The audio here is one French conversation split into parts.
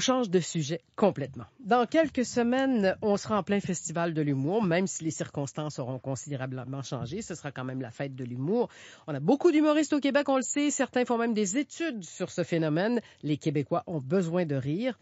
change de sujet complètement. Dans quelques semaines, on sera en plein festival de l'humour, même si les circonstances auront considérablement changé. Ce sera quand même la fête de l'humour. On a beaucoup d'humoristes au Québec, on le sait. Certains font même des études sur ce phénomène. Les Québécois ont besoin de rire.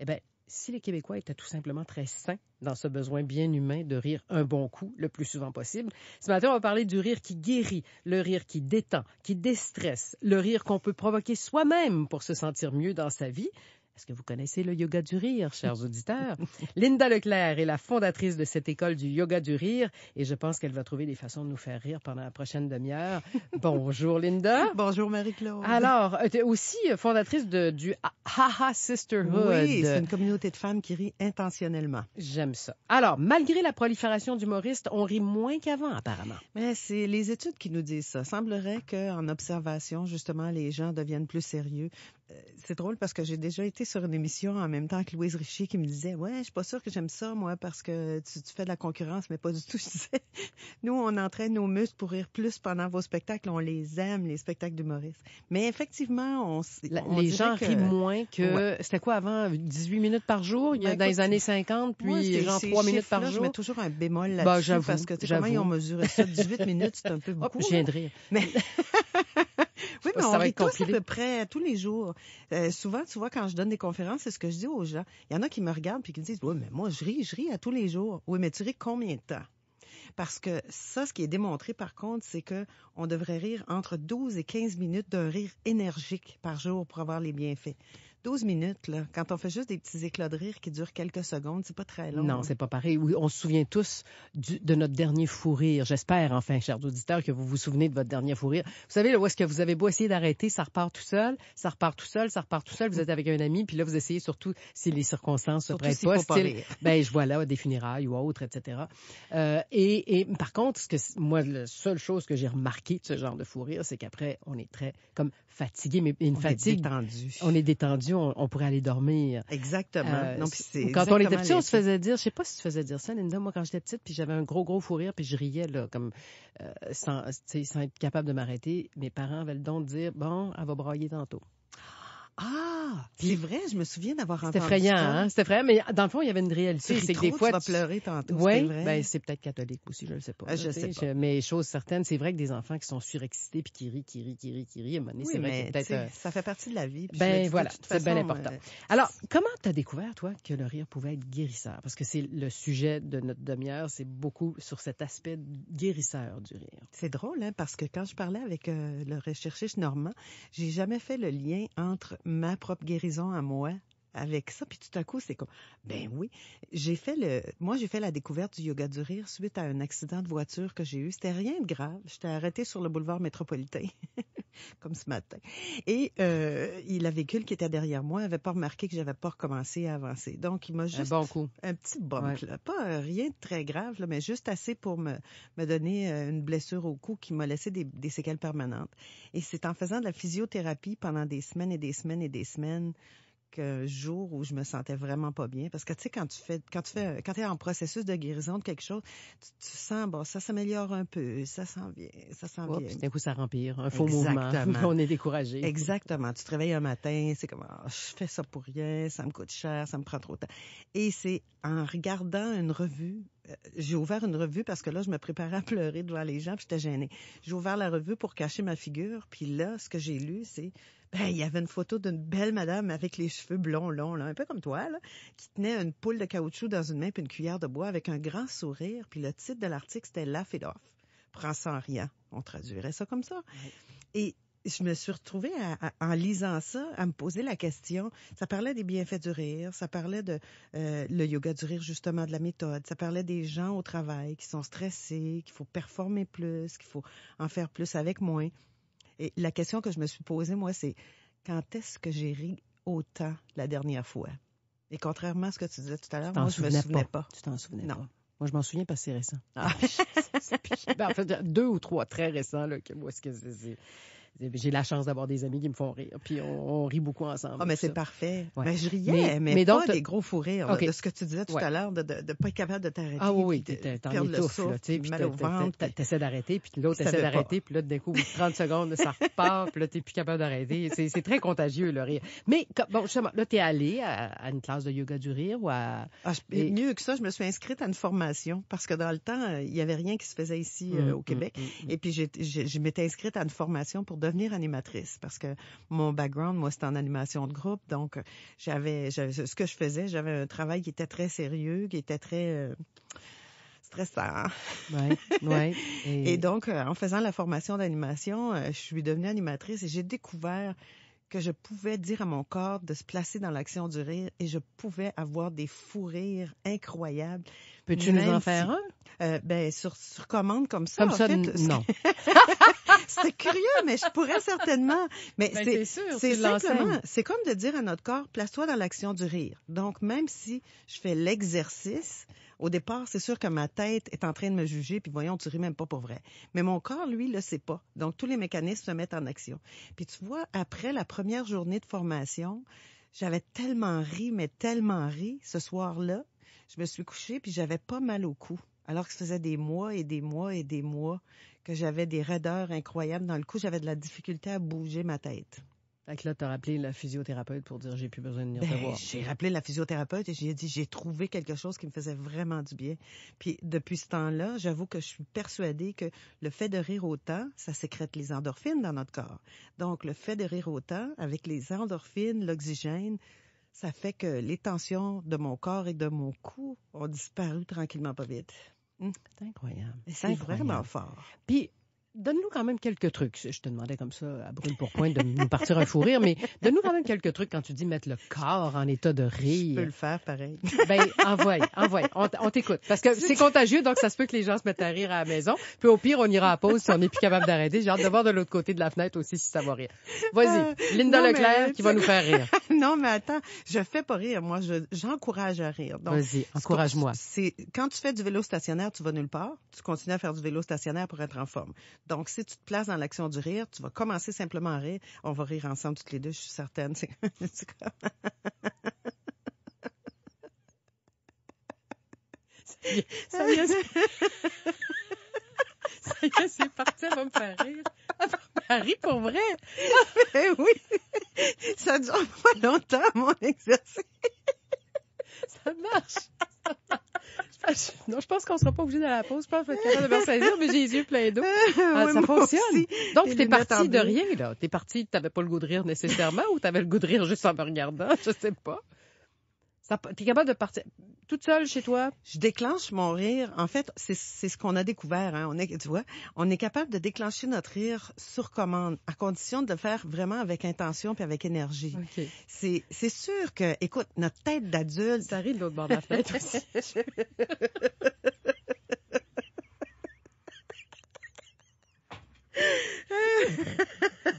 Eh bien, si les Québécois étaient tout simplement très sains dans ce besoin bien humain de rire un bon coup le plus souvent possible. Ce matin, on va parler du rire qui guérit, le rire qui détend, qui déstresse, le rire qu'on peut provoquer soi-même pour se sentir mieux dans sa vie. Est-ce que vous connaissez le yoga du rire, chers auditeurs? Linda Leclerc est la fondatrice de cette école du yoga du rire et je pense qu'elle va trouver des façons de nous faire rire pendant la prochaine demi-heure. Bonjour, Linda. Bonjour, Marie-Claude. Alors, euh, tu es aussi euh, fondatrice de, du Haha Sisterhood. Oui, c'est une communauté de femmes qui rit intentionnellement. J'aime ça. Alors, malgré la prolifération d'humoristes, on rit moins qu'avant, apparemment. Mais c'est les études qui nous disent ça. Semblerait qu'en observation, justement, les gens deviennent plus sérieux. Euh, c'est drôle parce que j'ai déjà été sur une émission en même temps que Louise Richier qui me disait ouais je suis pas sûr que j'aime ça moi parce que tu, fais de la concurrence mais pas du tout je disais nous on entraîne nos muscles pour rire plus pendant vos spectacles on les aime les spectacles d'humoristes mais effectivement on, les gens rient moins que c'était quoi avant 18 minutes par jour ben, dans les années 50 puis genre 3 minutes par jour je mets toujours un bémol ben, là-dessus parce que ils ont mesuré ça 18 minutes c'est un peu oh, beaucoup je viens de rire. mais Oui, mais on rit à peu près euh, tous les jours. Euh, souvent, tu vois, quand je donne des conférences, c'est ce que je dis aux gens. Il y en a qui me regardent et qui me disent, oui, mais moi, je ris, je ris à tous les jours. Oui, mais tu ris combien de temps? Parce que ça, ce qui est démontré, par contre, c'est que on devrait rire entre 12 et 15 minutes d'un rire énergique par jour pour avoir les bienfaits. 12 minutes, là, quand on fait juste des petits éclats de rire qui durent quelques secondes, c'est pas très long. Non, c'est pas pareil. Oui, on se souvient tous de notre dernier fou rire. J'espère, enfin, chers auditeurs, que vous vous souvenez de votre dernier fou rire. Vous savez, là, où est-ce que vous avez beau essayer d'arrêter, ça repart tout seul, ça repart tout seul, ça repart tout seul. Vous êtes avec un ami, puis là, vous essayez surtout si les circonstances se prêtent pas, ben, je vois là des funérailles ou autre, etc. Euh, et, et, par contre, ce que moi, la seule chose que j'ai remarqué de ce genre de fou rire, c'est qu'après, on est très comme fatigué, mais une fatigue. On est détendu on pourrait aller dormir. Exactement. Euh, quand on était petit, on se faisait dire, je sais pas si tu faisais dire ça, Linda, moi quand j'étais petite, puis j'avais un gros gros fou rire, puis je riais là, comme euh, sans, être capable de m'arrêter. Mes parents avaient le don de dire, bon, elle va brailler tantôt. Ah, c'est vrai, je me souviens d'avoir entendu. C'était effrayant, hein? C'était effrayant, mais dans le fond, il y avait une réalité. C'est que des fois. Tu vas pleurer tantôt. Oui, ben, c'est peut-être catholique aussi, je ne ah, sais pas. je sais mais chose certaine, c'est vrai que des enfants qui sont surexcités puis qui rient, qui rient, qui rient, qui rient, à un moment donné, c'est vrai que euh, Ça fait partie de la vie. ben, voilà, c'est bien important. Euh, Alors, comment tu as découvert, toi, que le rire pouvait être guérisseur? Parce que c'est le sujet de notre demi-heure, c'est beaucoup sur cet aspect guérisseur du rire. C'est drôle, hein, Parce que quand je parlais avec euh, le chercheur normand, j'ai jamais fait le lien entre ma propre guérison à moi avec ça. Puis tout à coup, c'est comme, ben oui, j'ai fait le, moi j'ai fait la découverte du yoga du rire suite à un accident de voiture que j'ai eu. C'était rien de grave. J'étais arrêtée sur le boulevard métropolitain. comme ce matin. Et euh, il avait véhicule qui était derrière moi n'avait pas remarqué que j'avais pas recommencé à avancer. Donc, il m'a juste... Un bon coup. petit Pas rien de très grave, mais juste assez pour me, me donner euh, une blessure au cou qui m'a laissé des, des séquelles permanentes. Et c'est en faisant de la physiothérapie pendant des semaines et des semaines et des semaines euh, jour où je me sentais vraiment pas bien parce que tu sais quand tu fais quand tu fais quand es en processus de guérison de quelque chose tu, sens bon ça s'améliore un peu ça s'en vient ça s'en vient d'un coup ça empire un faux mouvement on est découragé Exactement tu te réveilles un matin c'est comme ah, je fais ça pour rien ça me coûte cher ça me prend trop de temps et c'est en regardant une revue j'ai ouvert une revue parce que là, je me préparais à pleurer devant les gens, puis j'étais gênée. J'ai ouvert la revue pour cacher ma figure, puis là, ce que j'ai lu, c'est ben il y avait une photo d'une belle madame avec les cheveux blonds longs, là, un peu comme toi, là, qui tenait une poule de caoutchouc dans une main puis une cuillère de bois avec un grand sourire. Puis le titre de l'article c'était La off ».« Prends sans rien. On traduirait ça comme ça. Et je me suis retrouvée en lisant ça, à me poser la question. Ça parlait des bienfaits du rire, ça parlait de euh, le yoga du rire justement de la méthode, ça parlait des gens au travail qui sont stressés, qu'il faut performer plus, qu'il faut en faire plus avec moins. Et la question que je me suis posée moi, c'est quand est-ce que j'ai ri autant la dernière fois Et contrairement à ce que tu disais tout à l'heure, moi je me souvenais pas. Tu t'en souvenais non. Moi, je m'en souviens parce que c'est récent. Ah. Ben, en fait, deux ou trois très récents, là, que moi, ce que c'est j'ai la chance d'avoir des amis qui me font rire. Puis on, rit beaucoup ensemble. Ah, mais c'est parfait. Mais ben, je riais, mais, mais, mais pas des gros fous rires. De ce que tu disais tout à l'heure, de ne pas être capable de t'arrêter. Ah oui, tu en étouffe. tu sais, mal au ventre. T'essaies d'arrêter, puis l'autre essaie d'arrêter, puis là, d'un coup, 30 secondes, ça repart, puis là, t'es plus capable d'arrêter. C'est très contagieux, le rire. Mais, bon, justement, là, t'es allé à, à, une classe de yoga du rire ou à... Ah, je, Mieux que ça, je me suis inscrite à une formation, parce que dans le temps, il n'y avait rien qui se faisait ici, hum, euh, au hum, Québec. Hum, et puis, je m'étais inscrite à une formation pour devenir animatrice parce que mon background, moi, c'était en animation de groupe, donc j'avais ce que je faisais, j'avais un travail qui était très sérieux, qui était très euh, stressant. et... donc, euh, en faisant la formation d'animation, euh, je suis devenue animatrice et j'ai découvert que je pouvais dire à mon corps de se placer dans l'action du rire et je pouvais avoir des fous rires incroyables. Peux-tu nous en faire un? Euh, ben, sur, sur, commande comme ça. Comme ça, non. c'est curieux, mais je pourrais certainement. Mais ben, c'est simplement, c'est comme de dire à notre corps, place-toi dans l'action du rire. Donc, même si je fais l'exercice, au départ, c'est sûr que ma tête est en train de me juger, puis voyons, tu ris même pas pour vrai. Mais mon corps, lui, le sait pas. Donc, tous les mécanismes se mettent en action. Puis tu vois, après la première journée de formation, j'avais tellement ri, mais tellement ri ce soir-là. Je me suis couchée, puis j'avais pas mal au cou. Alors que ça faisait des mois et des mois et des mois que j'avais des raideurs incroyables dans le cou, j'avais de la difficulté à bouger ma tête. Fait que là, t'as rappelé la physiothérapeute pour dire j'ai plus besoin de venir te ben, voir. J'ai rappelé la physiothérapeute et j'ai dit j'ai trouvé quelque chose qui me faisait vraiment du bien. Puis depuis ce temps-là, j'avoue que je suis persuadée que le fait de rire autant, ça sécrète les endorphines dans notre corps. Donc le fait de rire autant, avec les endorphines, l'oxygène, ça fait que les tensions de mon corps et de mon cou ont disparu tranquillement pas vite. Hmm. C'est incroyable. C'est vraiment fort. Puis donne-nous quand même quelques trucs. Je te demandais comme ça, à brûle pour point, de nous partir un fou rire, mais donne-nous quand même quelques trucs quand tu dis mettre le corps en état de rire. Je peux le faire pareil. Ben, envoie, envoie. On, t'écoute. Parce que c'est contagieux, donc ça se peut que les gens se mettent à rire à la maison. Puis au pire, on ira à pause si on n'est plus capable d'arrêter. J'ai hâte de voir de l'autre côté de la fenêtre aussi si ça va rire. Vas-y, ah, Linda Leclerc qui va nous faire rire. non, mais attends, je fais pas rire. Moi, j'encourage à rire. Vas-y, encourage-moi. C'est quand tu fais du vélo stationnaire, tu vas nulle part. Tu continues à faire du vélo stationnaire pour être en forme. Donc, si tu te places dans l'action du rire, tu vas commencer simplement à rire. On va rire ensemble toutes les deux, je suis certaine. C'est Ça y est, ça y est, c'est parti, elle va me faire rire. Elle va rire pour vrai. Ben oui, ça dure pas longtemps, mon exercice. Ça marche. Ah, non, je pense qu'on sera pas obligé de la pause. Je pense qu'on va être capable de mais j'ai les yeux pleins d'eau. Ah, ça fonctionne. Donc, t'es parti de rien, là. T'es parti, t'avais pas le goût de rire nécessairement ou t'avais le goût de rire juste en me regardant? Je sais pas. Tu T'es capable de partir toute seule chez toi? Je déclenche mon rire. En fait, c'est ce qu'on a découvert. Hein. On est, tu vois, on est capable de déclencher notre rire sur commande, à condition de le faire vraiment avec intention puis avec énergie. C'est sûr que, écoute, notre tête d'adulte... Ça arrive de l'autre bord de la aussi.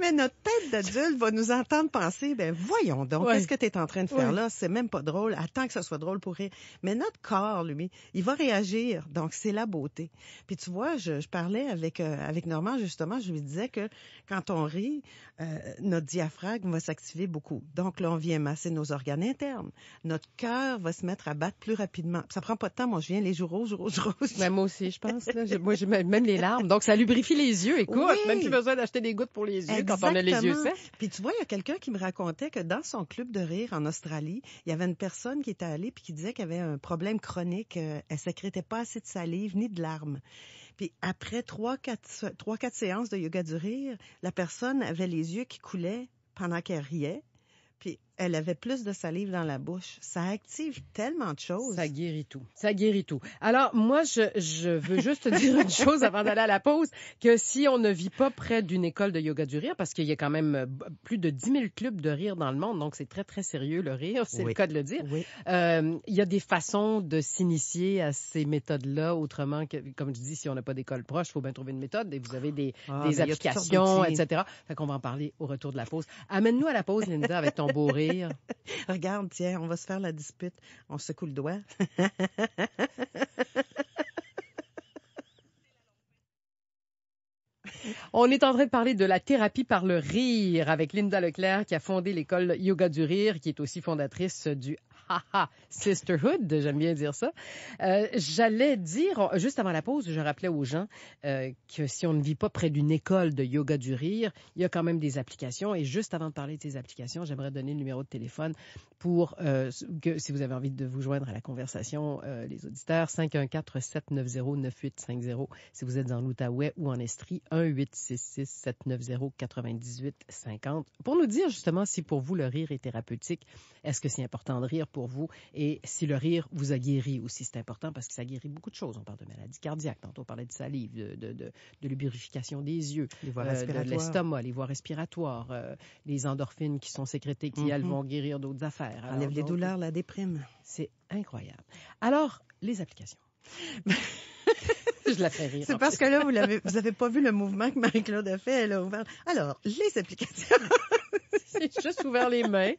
Mais notre tête d'adulte va nous entendre penser, ben voyons donc, qu'est-ce que tu es en train de faire là? C'est même pas drôle. Attends que ça soit drôle pour rire. Mais notre corps, lui, il va réagir. Donc, c'est la beauté. Puis tu vois, je, je parlais avec, euh, avec Normand, justement, je lui disais que quand on rit, euh, notre diaphragme va s'activer beaucoup. Donc là, on vient masser nos organes internes. Notre cœur va se mettre à battre plus rapidement. Ça prend pas de temps. Moi, je viens les jours rouges, rouges, rouges. Ben, moi aussi, je pense. Moi, Moi, même les larmes. Donc, ça lubrifie les yeux, écoute. Même besoin d'acheter des gouttes pour les yeux quand on a les yeux secs. Puis tu vois, il y a quelqu'un qui me racontait que dans son club de rire en Australie, il y avait une personne qui était allée puis qui disait qu'elle avait un problème chronique. Euh, elle sécrétait pas assez de salive ni de larmes. Puis après trois, quatre, séances de yoga du rire, la personne avait les yeux qui coulaient pendant qu'elle riait. Puis elle avait plus de salive dans la bouche. Ça active tellement de choses. Ça guérit tout. Ça guérit tout. Alors, moi, je, je veux juste dire une chose avant d'aller à la pause, que si on ne vit pas près d'une école de yoga du rire, parce qu'il y a quand même euh, plus de 10 000 clubs de rire dans le monde, donc c'est très, très sérieux le rire, c'est le cas de le dire. Euh, il y a des façons de s'initier à ces méthodes-là, autrement que, comme je dis, si on n'a pas d'école proche, il faut bien trouver une méthode, et vous avez des, ah, des ben, applications, etc. Fait qu'on va en parler au retour de la pause. Amène-nous à la pause, Linda, avec ton beau rire. Regarde, tiens, on va se faire la dispute. On secoue le doigt. On est en train de parler de la thérapie par le rire avec Linda Leclerc qui a fondé l'école Yoga du rire, qui est aussi fondatrice du Sisterhood, j'aime bien dire ça. Euh, j'allais dire, juste avant la pause, je rappelais aux gens euh, que si on ne vit pas près d'une école de yoga du rire, il y a quand même des applications. Et juste avant de parler de ces applications, j'aimerais donner le numéro de téléphone pour euh, que si vous avez envie de vous joindre à la conversation, les auditeurs, 514-790-9850. Si vous êtes en l'Outaouais ou en Estrie, 1-866-790-9850. Pour nous dire justement si pour vous le rire est thérapeutique, est-ce que c'est important de rire pour vous et si le rire vous a guéri aussi, c'est important parce que ça guérit beaucoup de choses. On parle de maladies cardiaques, tantôt on parlait de salive, de, de, lubrification des yeux, euh, de l'estomac, les voies respiratoires, euh, les endorphines qui sont sécrétées, qui elles mm-hmm. vont guérir d'autres affaires. Enlève les douleurs, la déprime. C'est incroyable. Alors, les applications. Je la fais rire. C'est parce que là, vous n'avez avez pas vu le mouvement que Marie-Claude a fait. Elle a ouvert. Alors, les applications. J'ai juste ouvert les mains.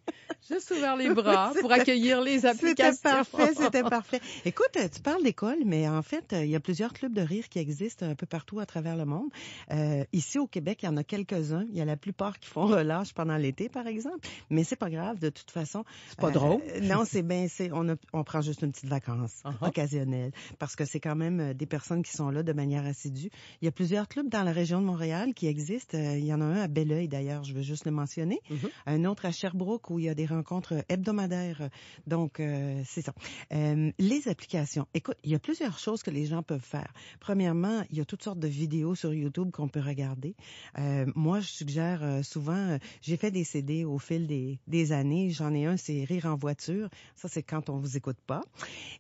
Juste ouvert les bras pour accueillir les applications. C'était parfait, c'était parfait. Écoute, tu parles d'école, mais en fait, euh, il y a plusieurs clubs de rire qui existent un peu partout à travers le monde. Euh, ici, au Québec, il y en a quelques-uns. Il y a la plupart qui font relâche pendant l'été, par exemple. Mais c'est pas grave, de toute façon. C'est pas euh, drôle. non, c'est bien, c'est, on, a, on prend juste une petite vacance ah ah. occasionnelle parce que c'est quand même des personnes qui sont là de manière assidue. Il y a plusieurs clubs dans la région de Montréal qui existent. Il y en a un à Belleuil, d'ailleurs, je veux juste le mentionner. Mm-hmm. Un autre à Sherbrooke où il y a des rencontres hebdomadaires. Donc, euh, c'est ça. Euh, les applications. Écoute, il y a plusieurs choses que les gens peuvent faire. Premièrement, il y a toutes sortes de vidéos sur YouTube qu'on peut regarder. Euh, moi, je suggère euh, souvent, euh, j'ai fait des CD au fil des, des années. J'en ai un, c'est Rire en voiture. Ça, c'est quand on vous écoute pas.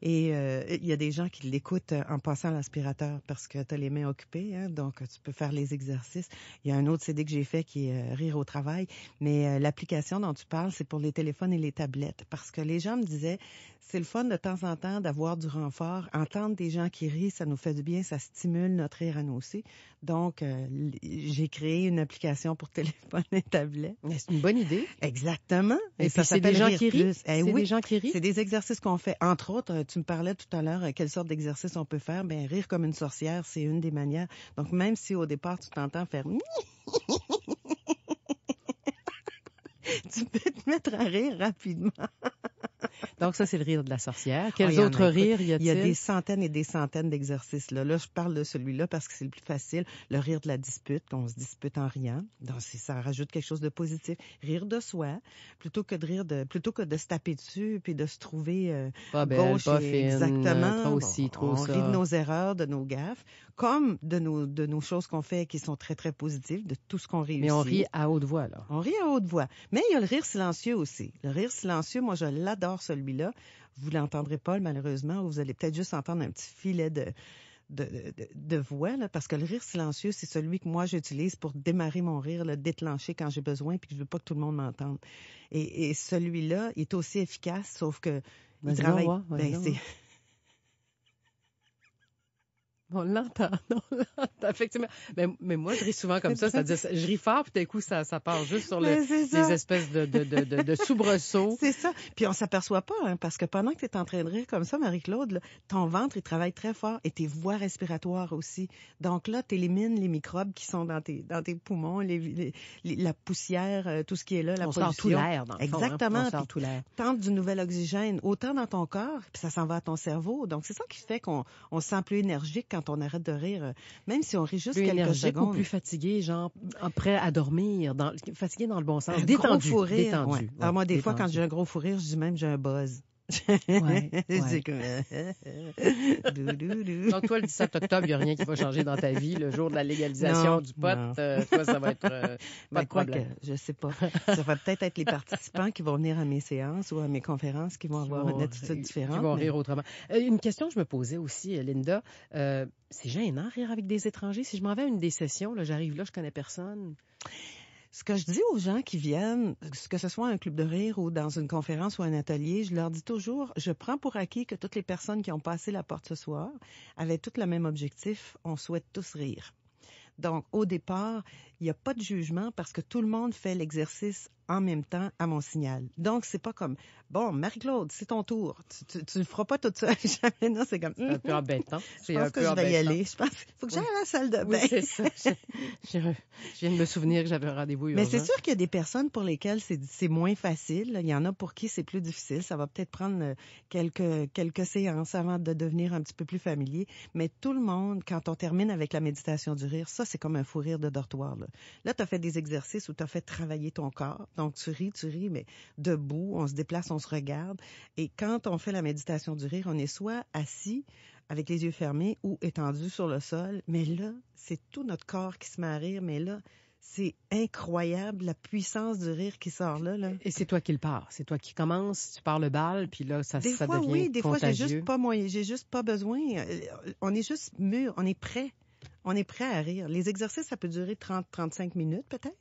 Et il y a des gens qui l'écoutent en passant l'aspirateur parce que tu as les mains occupées, hein, donc tu peux faire les exercices. Il y a un autre CD que j'ai fait qui est Rire au travail, mais l'application dont tu parles, c'est pour les téléphone et les tablettes parce que les gens me disaient c'est le fun de temps en temps d'avoir du renfort, entendre des gens qui rient, ça nous fait du bien, ça stimule notre rire à nous aussi. Donc euh, j'ai créé une application pour téléphone et tablette. C'est une bonne idée. Exactement. Et, ça s'appelle des gens qui rient. Eh oui, des gens qui rient. C'est des exercices qu'on fait. Entre autres, tu me parlais tout à l'heure quelle sorte d'exercice on peut faire. Ben rire comme une sorcière, c'est une des manières. Donc même si au départ tu t'entends faire tu peux te mettre à rire rapidement. Donc ça, c'est le rire de la sorcière. Quels autres rires y a-t-il? Il y a des centaines et des centaines d'exercices. Là. là, je parle de celui-là parce que c'est le plus facile. Le rire de la dispute, qu'on se dispute en riant. Donc ça rajoute quelque chose de positif. Rire de soi, plutôt que de rire de, plutôt que de se taper dessus puis de se trouver euh, pas belle, gauche pas exactement. Trop trop on, rit de nos erreurs, de nos gaffes, comme de nos de nos choses qu'on fait qui sont très très positives, de tout ce qu'on réussit. Mais on rit à haute voix là. On rit à haute voix. Mais il y a le rire silencieux aussi. Le rire silencieux, moi je l'adore celui-là. Vous l'entendrez pas, malheureusement, vous allez peut-être juste entendre un petit filet de, de, voix, parce que le rire silencieux, c'est celui que moi j'utilise pour démarrer mon rire, le déclencher quand j'ai besoin, puis je je veux pas que tout le monde m'entende. Et, celui-là est aussi efficace, sauf que il travaille. On l'entend, on l'entend, effectivement. Mais, mais, moi, je ris souvent comme ça, c'est-à-dire, je ris fort, puis d'un coup, ça, ça part juste sur les espèces de, de, de, soubresauts. C'est ça. Puis on s'aperçoit pas, hein, parce que pendant que tu es en train de rire comme ça, Marie-Claude, ton ventre, il travaille très fort, et tes voies respiratoires aussi. Donc là, tu élimines les microbes qui sont dans tes, dans tes poumons, les, la poussière, euh, tout ce qui est là, la on pollution. Sort tout l'air, dans le hein. Exactement. Fond, tout l'air. Tente du nouvel oxygène, autant dans ton corps, puis ça s'en va à ton cerveau. Donc c'est ça qui fait qu'on on se sent plus énergique quand on arrête de rire, euh, même si on rit juste plus quelques secondes. plus fatigué, genre prêt à dormir, dans, fatigué dans le bon sens, détendu. Détendu, moi, des fois, quand j'ai un gros fou rire, je dis même j'ai un buzz. Ouais, Comme... Euh, Donc, toi, le 17 octobre, il n'y a rien qui va changer dans ta vie. Le jour de la légalisation du pot, euh, ça va être euh, ben, pas Que, je sais pas. Ça va peut-être être les participants qui vont venir à mes séances ou à mes conférences qui vont avoir une attitude différente. Qui vont rire autrement. une question que je me posais aussi, Linda. c'est gênant rire avec des étrangers. Si je m'en vais à une des sessions, là, j'arrive là, je connais personne. Ce que je dis aux gens qui viennent, que ce soit un club de rire ou dans une conférence ou un atelier, je leur dis toujours, je prends pour acquis que toutes les personnes qui ont passé la porte ce soir avaient toutes le même objectif, on souhaite tous rire. Donc, au départ, il n'y a pas de jugement parce que tout le monde fait l'exercice en même temps à mon signal. Donc, c'est pas comme, bon, Marie-Claude, c'est ton tour. Tu, tu, le feras pas tout seule. Jamais, non, c'est comme... C'est un peu mm-hmm. embêtant. Je pense que je vais y aller. Je pense faut que j'aille à la salle de bain. c'est ça. Je, viens de me souvenir que j'avais un rendez-vous Mais c'est sûr qu'il y a des personnes pour lesquelles c'est moins facile. Il y en a pour qui c'est plus difficile. Ça va peut-être prendre euh, quelques, séances avant de devenir un petit peu plus familier. Mais tout le monde, quand on termine avec la méditation du rire, ça, c'est comme un fou rire de dortoir. Là, là tu as fait des exercices où tu as fait travailler ton corps. Donc, tu ris, tu ris, mais debout, on se déplace, on se regarde. Et quand on fait la méditation du rire, on est soit assis, avec les yeux fermés ou étendu sur le sol. Mais là, c'est tout notre corps qui se met à rire. Mais là, c'est incroyable la puissance du rire qui sort là. là. Et c'est toi qui le pars, c'est toi qui commences, tu pars le bal, puis là ça, des ça fois, oui, des fois j'ai juste pas moyen, j'ai juste pas besoin. Euh, on est juste mûr, on est prêt, on est prêt à rire. Les exercices ça peut durer 30-35 minutes peut-être.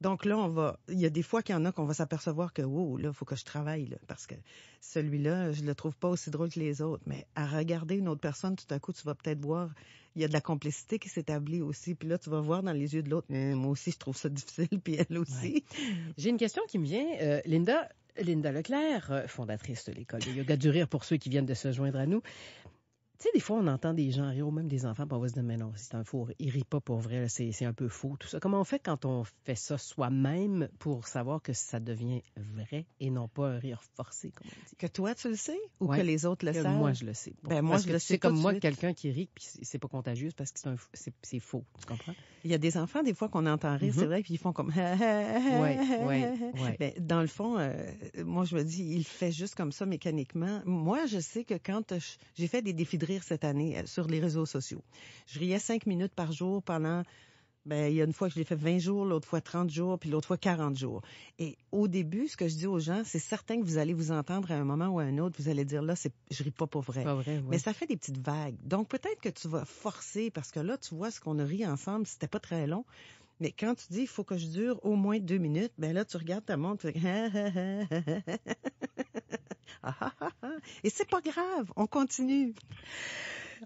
Donc là, on va, il y a des fois qu'il y en a qu'on va s'apercevoir que, oh là, faut que je travaille, parce que celui-là, je le trouve pas aussi drôle que les autres. Mais à regarder une autre personne, tout à coup, tu vas peut-être voir, il y a de la complicité qui s'établit aussi. Puis là, tu vas voir dans les yeux de l'autre, moi aussi, je trouve ça difficile, puis elle aussi. J'ai une question qui me vient. Euh, Linda, Linda Leclerc, euh, fondatrice de l'école de yoga du rire pour ceux qui viennent de se joindre à nous. Tu sais, des fois, on entend des gens rire, ou même des enfants, on va se dire, mais non, c'est un faux, il rit pas pour vrai, c'est un peu faux, tout ça. Comment on fait quand on fait ça soi-même pour savoir que ça devient vrai et non pas un rire forcé, comme on dit? Que toi, tu le sais ou que les autres le savent? Moi, je le sais. ben, moi, je le sais. comme moi, quelqu'un qui rit, puis c'est pas contagieux parce que c'est faux, tu comprends? Il y a des enfants, des fois, qu'on entend rire, mm-hmm. c'est vrai, puis ils font comme... Oui, oui. Oui. dans le fond, euh, moi, je me dis, il fait juste comme ça mécaniquement. Moi, je sais que quand j'ai fait des défis de cette année euh, sur les réseaux sociaux. Je riais cinq minutes par jour pendant ben, il y a une fois que je l'ai fait 20 jours, l'autre fois 30 jours, puis l'autre fois 40 jours. Et au début, ce que je dis aux gens, c'est certain que vous allez vous entendre à un moment ou à un autre, vous allez dire là, c'est, je ris pas pour vrai. Pas vrai oui. Mais ça fait des petites vagues. Donc peut-être que tu vas forcer parce que là, tu vois ce qu'on a ri ensemble, c'était pas très long. Mais quand tu dis, il faut que je dure au moins deux minutes, ben là, tu regardes ta montre, tu fais... Ah, ah, ah, ah, Et c'est pas grave, on continue.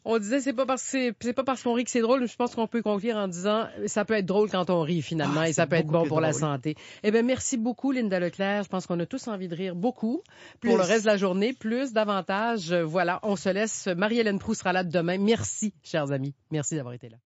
On disait c'est pas parce c'est pas parce qu'on rit que c'est drôle, mais je pense qu'on peut conclure en disant ça peut être drôle quand on rit finalement ah, et ça peut être bon pour la santé. Eh bien merci beaucoup Linda Leclerc, je pense qu'on a tous envie de rire beaucoup pour le reste de la journée, plus davantage. Voilà, on se laisse Marie-Hélène Proust sera là demain. Merci chers amis. Merci d'avoir été là.